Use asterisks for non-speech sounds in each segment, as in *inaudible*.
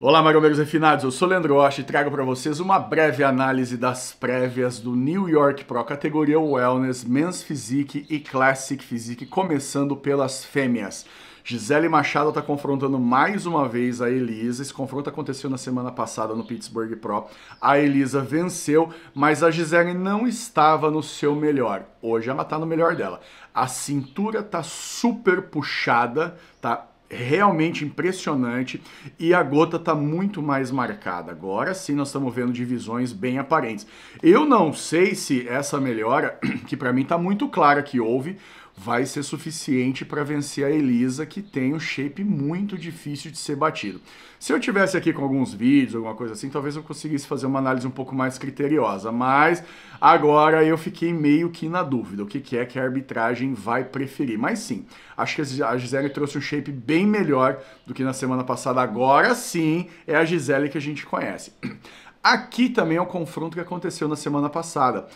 Olá, maromeiros refinados, eu sou Leandro Osh e trago para vocês uma breve análise das prévias do New York Pro categoria Wellness, Men's Physique e Classic Physique, começando pelas fêmeas. Gisele Machado está confrontando mais uma vez a Elisa. Esse confronto aconteceu na semana passada no Pittsburgh Pro. A Elisa venceu, mas a Gisele não estava no seu melhor. Hoje ela está no melhor dela. A cintura está super puxada, tá realmente impressionante e a gota está muito mais marcada. Agora sim nós estamos vendo divisões bem aparentes. Eu não sei se essa melhora, *clears throat* que para mim está muito clara que houve, vai ser suficiente para vencer a Elisa, que tem um shape muito difícil de ser batido. Se eu tivesse aqui com alguns vídeos, alguma coisa assim, talvez eu conseguisse fazer uma análise um pouco mais criteriosa, mas agora eu fiquei meio que na dúvida, o que, é que a arbitragem vai preferir. Mas sim, acho que a Gisele trouxe um shape bem melhor do que na semana passada. Agora sim, é a Gisele que a gente conhece. *clears throat* Aqui também é o um confronto que aconteceu na semana passada.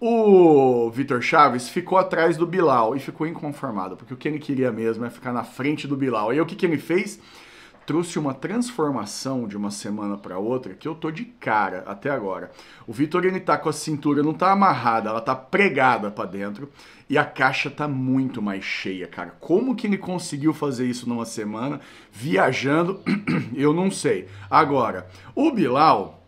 O Vitor Chaves ficou atrás do Bilal e ficou inconformado, porque o que ele queria mesmo é ficar na frente do Bilal. E aí, o que, que ele fez? Trouxe uma transformação de uma semana para outra que eu tô de cara até agora. O Vitor ele tá com a cintura não tá amarrada, ela tá pregada para dentro e a caixa tá muito mais cheia, cara. Como que ele conseguiu fazer isso numa semana viajando? *clears throat* eu não sei. Agora, o Bilal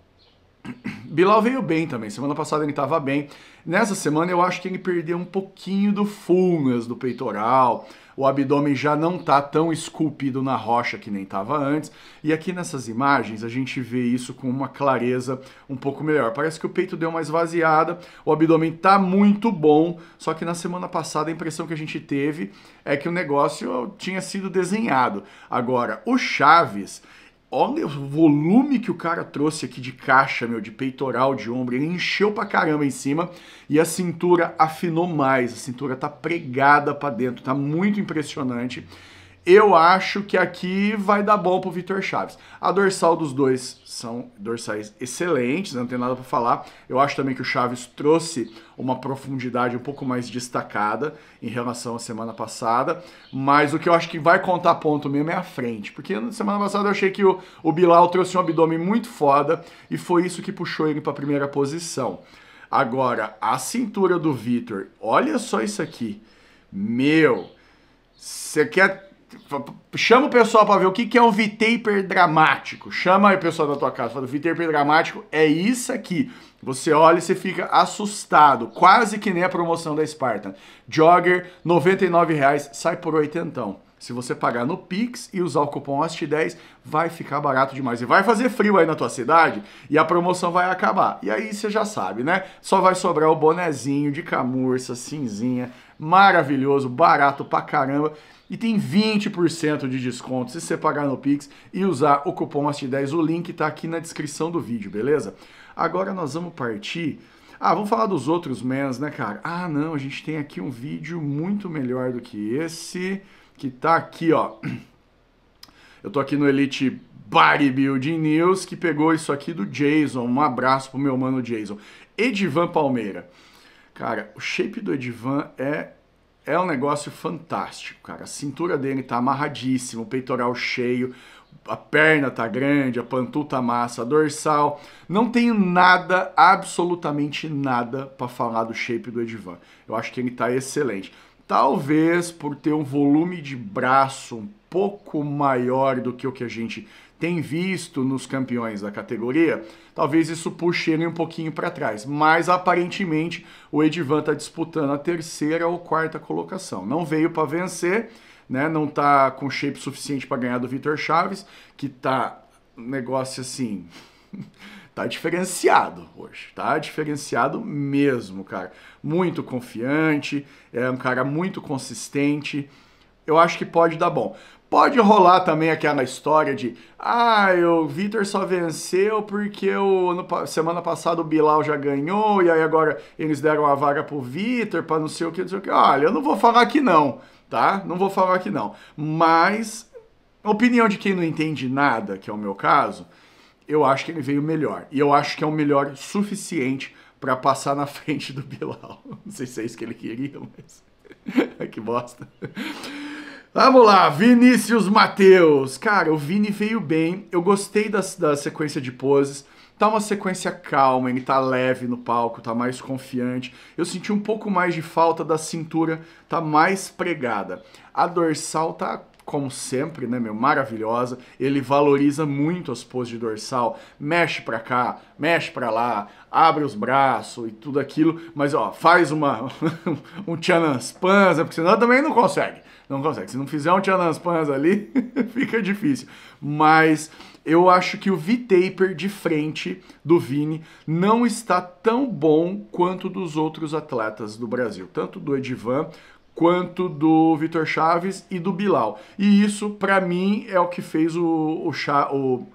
*clears throat* Bilal veio bem também. Semana passada ele estava bem. Nessa semana eu acho que ele perdeu um pouquinho do fullness do peitoral. O abdômen já não tá tão esculpido na rocha que nem estava antes. E aqui nessas imagens a gente vê isso com uma clareza um pouco melhor. Parece que o peito deu uma esvaziada, o abdômen tá muito bom, só que na semana passada a impressão que a gente teve é que o negócio tinha sido desenhado. Agora, o Chaves, Olha o volume que o cara trouxe aqui de caixa, meu, de peitoral, de ombro. Ele encheu pra caramba em cima e a cintura afinou mais. A cintura tá pregada para dentro, tá muito impressionante eu acho que aqui vai dar bom pro Vitor Chaves. A dorsal dos dois são dorsais excelentes, né? não tem nada para falar. Eu acho também que o Chaves trouxe uma profundidade um pouco mais destacada em relação à semana passada, mas o que eu acho que vai contar ponto mesmo é a frente, porque na semana passada eu achei que o, o Bilal trouxe um abdômen muito foda e foi isso que puxou ele para a primeira posição. Agora, a cintura do Vitor, olha só isso aqui. Meu, você quer chama o pessoal para ver o que, que é um V-taper dramático. Chama aí o pessoal da tua casa, fala, V-taper dramático é isso aqui. Você olha e você fica assustado, quase que nem a promoção da Spartan. Jogger, R$ reais sai por oitentão. Se você pagar no Pix e usar o cupom AST10, vai ficar barato demais. E vai fazer frio aí na tua cidade e a promoção vai acabar. E aí você já sabe, né? Só vai sobrar o bonezinho de camurça, cinzinha, maravilhoso, barato pra caramba. E tem 20% de desconto se você pagar no Pix e usar o cupom AST10. O link tá aqui na descrição do vídeo, beleza? Agora nós vamos partir ah, vamos falar dos outros menos, né, cara? Ah, não, a gente tem aqui um vídeo muito melhor do que esse que tá aqui, ó. Eu tô aqui no Elite Bodybuilding News, que pegou isso aqui do Jason. Um abraço pro meu mano Jason. Edivan Palmeira. Cara, o shape do Edivan é é um negócio fantástico, cara. A cintura dele tá amarradíssima, o peitoral cheio, a perna tá grande, a pantuta tá massa, a dorsal. Não tenho nada, absolutamente nada para falar do shape do Edivan. Eu acho que ele tá excelente. Talvez por ter um volume de braço um pouco maior do que o que a gente tem visto nos campeões da categoria, talvez isso puxe ele um pouquinho para trás. Mas aparentemente o Edvan está disputando a terceira ou quarta colocação. Não veio para vencer, né? Não está com shape suficiente para ganhar do Vitor Chaves, que está um negócio assim *laughs* tá diferenciado hoje, tá diferenciado mesmo, cara. Muito confiante, é um cara muito consistente. Eu acho que pode dar bom. Pode rolar também aquela história de ah, o Vitor só venceu porque o, semana passada o Bilal já ganhou e aí agora eles deram a vaga pro Vitor para não sei o que, não sei o que. Olha, eu não vou falar que não, tá? Não vou falar que não. Mas, opinião de quem não entende nada, que é o meu caso, eu acho que ele veio melhor. E eu acho que é o melhor suficiente para passar na *laughs* frente do Bilal. Não sei se é isso que ele queria, mas. *laughs* É que bosta. Vamos lá, Vinícius Mateus. Cara, o Vini veio bem. Eu gostei da, da sequência de poses. Tá uma sequência calma, ele tá leve no palco, tá mais confiante. Eu senti um pouco mais de falta da cintura, tá mais pregada. A dorsal tá como sempre, né, meu, maravilhosa. Ele valoriza muito as poses de dorsal, mexe para cá, mexe para lá, abre os braços e tudo aquilo, mas ó, faz uma *laughs* um tchanans né, porque senão também não consegue. Não consegue. Se não fizer um tchanans ali, *laughs* fica difícil. Mas eu acho que o V-taper de frente do Vini não está tão bom quanto dos outros atletas do Brasil, tanto do Edivan quanto do Vitor Chaves e do Bilal. E isso, para mim, é o que fez o, o, Cha, o,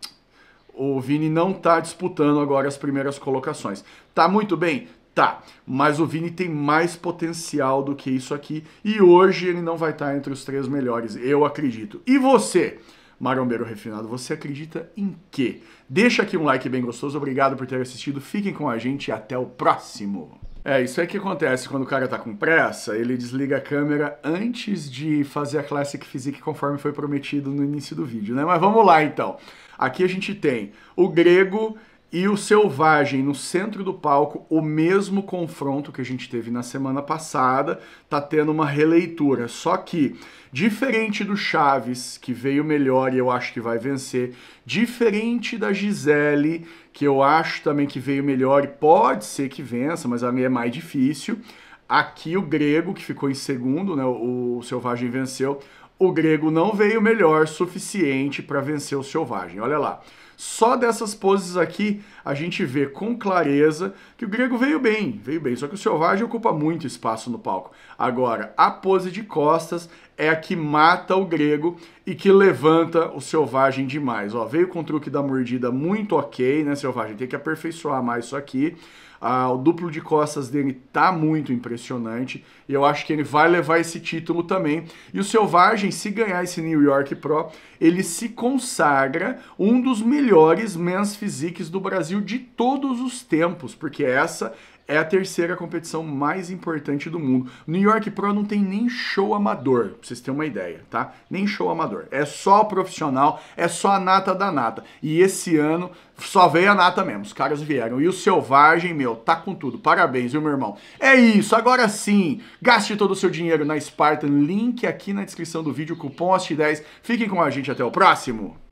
o Vini não estar tá disputando agora as primeiras colocações. Tá muito bem? Tá, mas o Vini tem mais potencial do que isso aqui e hoje ele não vai estar tá entre os três melhores, eu acredito. E você, marombeiro refinado, você acredita em quê? Deixa aqui um like bem gostoso, obrigado por ter assistido, fiquem com a gente e até o próximo! É, isso é que acontece quando o cara tá com pressa, ele desliga a câmera antes de fazer a Classic Physique conforme foi prometido no início do vídeo, né? Mas vamos lá então. Aqui a gente tem o grego e o Selvagem no centro do palco, o mesmo confronto que a gente teve na semana passada, tá tendo uma releitura. Só que, diferente do Chaves, que veio melhor e eu acho que vai vencer, diferente da Gisele, que eu acho também que veio melhor e pode ser que vença, mas a minha é mais difícil. Aqui o grego, que ficou em segundo, né? O Selvagem venceu. O grego não veio melhor suficiente para vencer o Selvagem. Olha lá. Só dessas poses aqui a gente vê com clareza que o grego veio bem, veio bem, só que o selvagem ocupa muito espaço no palco. Agora, a pose de costas é a que mata o grego e que levanta o selvagem demais. Ó, veio com o truque da mordida muito ok, né, selvagem? Tem que aperfeiçoar mais isso aqui. Ah, o duplo de costas dele tá muito impressionante. E eu acho que ele vai levar esse título também. E o Selvagem, se ganhar esse New York Pro, ele se consagra um dos melhores men's physiques do Brasil de todos os tempos. Porque essa é a terceira competição mais importante do mundo. New York Pro não tem nem show amador, pra vocês terem uma ideia, tá? Nem show amador. É só profissional, é só a nata da nata. E esse ano só veio a nata mesmo, os caras vieram. E o Selvagem, meu, tá com tudo. Parabéns, viu, meu irmão? É isso, agora sim. Gaste todo o seu dinheiro na Spartan. Link aqui na descrição do vídeo, cupom AST10. Fiquem com a gente até o próximo.